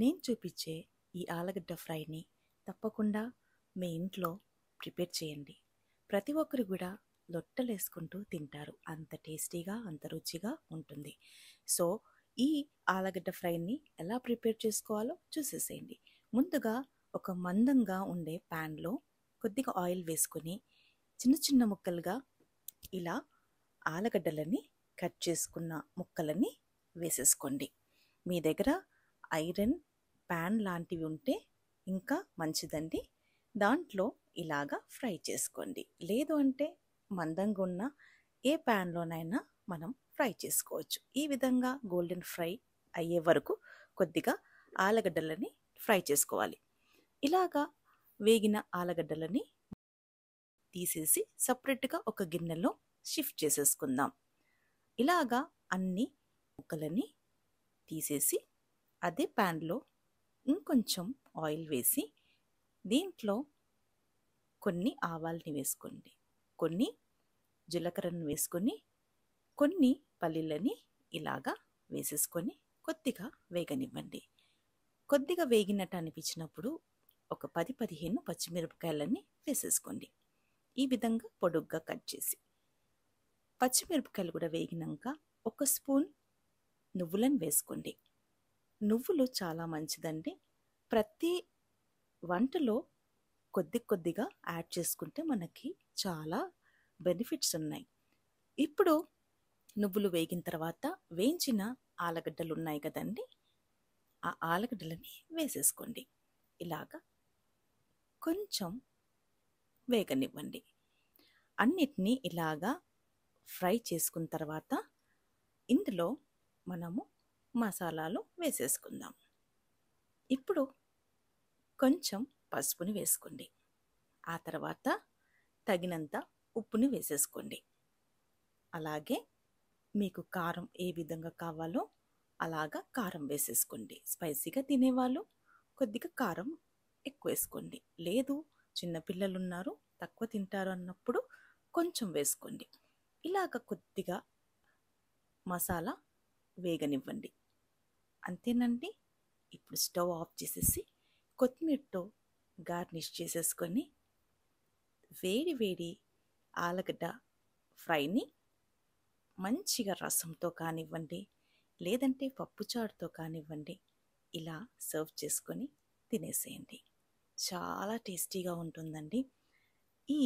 నేను చూపించే ఈ ఆలగడ్డ ఫ్రైని తప్పకుండా మీ ఇంట్లో ప్రిపేర్ చేయండి ప్రతి ఒక్కరు కూడా లొట్టలేసుకుంటూ తింటారు అంత టేస్టీగా అంత రుచిగా ఉంటుంది సో ఈ ఆలగడ్డ ఫ్రైని ఎలా ప్రిపేర్ చేసుకోవాలో చూసేసేయండి ముందుగా ఒక మందంగా ఉండే ప్యాన్లో కొద్దిగా ఆయిల్ వేసుకుని చిన్న చిన్న ముక్కలుగా ఇలా ఆలగడ్డలని కట్ చేసుకున్న ముక్కలని వేసేసుకోండి మీ దగ్గర ఐరన్ ప్యాన్ లాంటివి ఉంటే ఇంకా మంచిదండి దాంట్లో ఇలాగా ఫ్రై చేసుకోండి లేదు అంటే మందంగా ఉన్న ఏ ప్యాన్లోనైనా మనం ఫ్రై చేసుకోవచ్చు ఈ విధంగా గోల్డెన్ ఫ్రై అయ్యే వరకు కొద్దిగా ఆలగడ్డలని ఫ్రై చేసుకోవాలి ఇలాగా వేగిన ఆలగడ్డలని తీసేసి సపరేట్గా ఒక గిన్నెలో షిఫ్ట్ చేసేసుకుందాం ఇలాగా అన్ని ముక్కలని తీసేసి అదే ప్యాన్లో ఇంకొంచెం ఆయిల్ వేసి దీంట్లో కొన్ని ఆవాల్ని వేసుకోండి కొన్ని జీలకర్రను వేసుకొని కొన్ని పల్లీలని ఇలాగా వేసేసుకొని కొద్దిగా వేగనివ్వండి కొద్దిగా వేగినట్టు అనిపించినప్పుడు ఒక పది పదిహేను పచ్చిమిరపకాయలని వేసేసుకోండి ఈ విధంగా పొడుగ్గా కట్ చేసి పచ్చిమిరపకాయలు కూడా వేగినాక ఒక స్పూన్ నువ్వులను వేసుకోండి నువ్వులు చాలా మంచిదండి ప్రతి వంటలో కొద్ది కొద్దిగా యాడ్ చేసుకుంటే మనకి చాలా బెనిఫిట్స్ ఉన్నాయి ఇప్పుడు నువ్వులు వేగిన తర్వాత వేయించిన ఆలగడ్డలు ఉన్నాయి కదండి ఆ ఆలగడ్డలని వేసేసుకోండి ఇలాగా కొంచెం వేగనివ్వండి అన్నిటినీ ఇలాగా ఫ్రై చేసుకున్న తర్వాత ఇందులో మనము మసాలాలు వేసేసుకుందాం ఇప్పుడు కొంచెం పసుపుని వేసుకోండి ఆ తర్వాత తగినంత ఉప్పుని వేసేసుకోండి అలాగే మీకు కారం ఏ విధంగా కావాలో అలాగా కారం వేసేసుకోండి స్పైసీగా తినేవాళ్ళు కొద్దిగా కారం ఎక్కువ వేసుకోండి లేదు చిన్నపిల్లలు ఉన్నారు తక్కువ తింటారు అన్నప్పుడు కొంచెం వేసుకోండి ఇలాగ కొద్దిగా మసాలా వేగనివ్వండి అంతేనండి ఇప్పుడు స్టవ్ ఆఫ్ చేసేసి కొత్తిమీరతో గార్నిష్ చేసేసుకొని వేడి వేడి ఆలగడ్డ ఫ్రైని మంచిగా రసంతో కానివ్వండి లేదంటే పప్పుచారుతో కానివ్వండి ఇలా సర్వ్ చేసుకొని తినేసేయండి చాలా టేస్టీగా ఉంటుందండి ఈ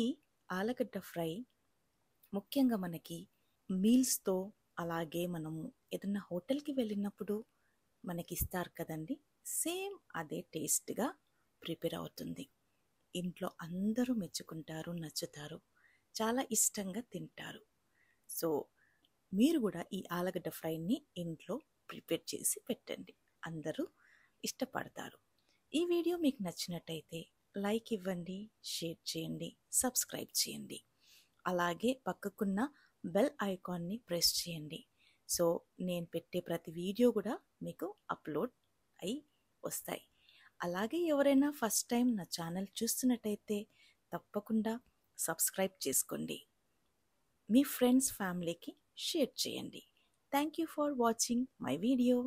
ఆలగడ్డ ఫ్రై ముఖ్యంగా మనకి మీల్స్తో అలాగే మనము ఏదన్నా హోటల్కి వెళ్ళినప్పుడు మనకి ఇస్తారు కదండి సేమ్ అదే టేస్ట్గా ప్రిపేర్ అవుతుంది ఇంట్లో అందరూ మెచ్చుకుంటారు నచ్చుతారు చాలా ఇష్టంగా తింటారు సో మీరు కూడా ఈ ఆలుగడ్డ ఫ్రైని ఇంట్లో ప్రిపేర్ చేసి పెట్టండి అందరూ ఇష్టపడతారు ఈ వీడియో మీకు నచ్చినట్టయితే లైక్ ఇవ్వండి షేర్ చేయండి సబ్స్క్రైబ్ చేయండి అలాగే పక్కకున్న బెల్ ఐకాన్ని ప్రెస్ చేయండి సో నేను పెట్టే ప్రతి వీడియో కూడా మీకు అప్లోడ్ అయి వస్తాయి అలాగే ఎవరైనా ఫస్ట్ టైం నా ఛానల్ చూస్తున్నట్టయితే తప్పకుండా సబ్స్క్రైబ్ చేసుకోండి మీ ఫ్రెండ్స్ ఫ్యామిలీకి షేర్ చేయండి thank you for watching my video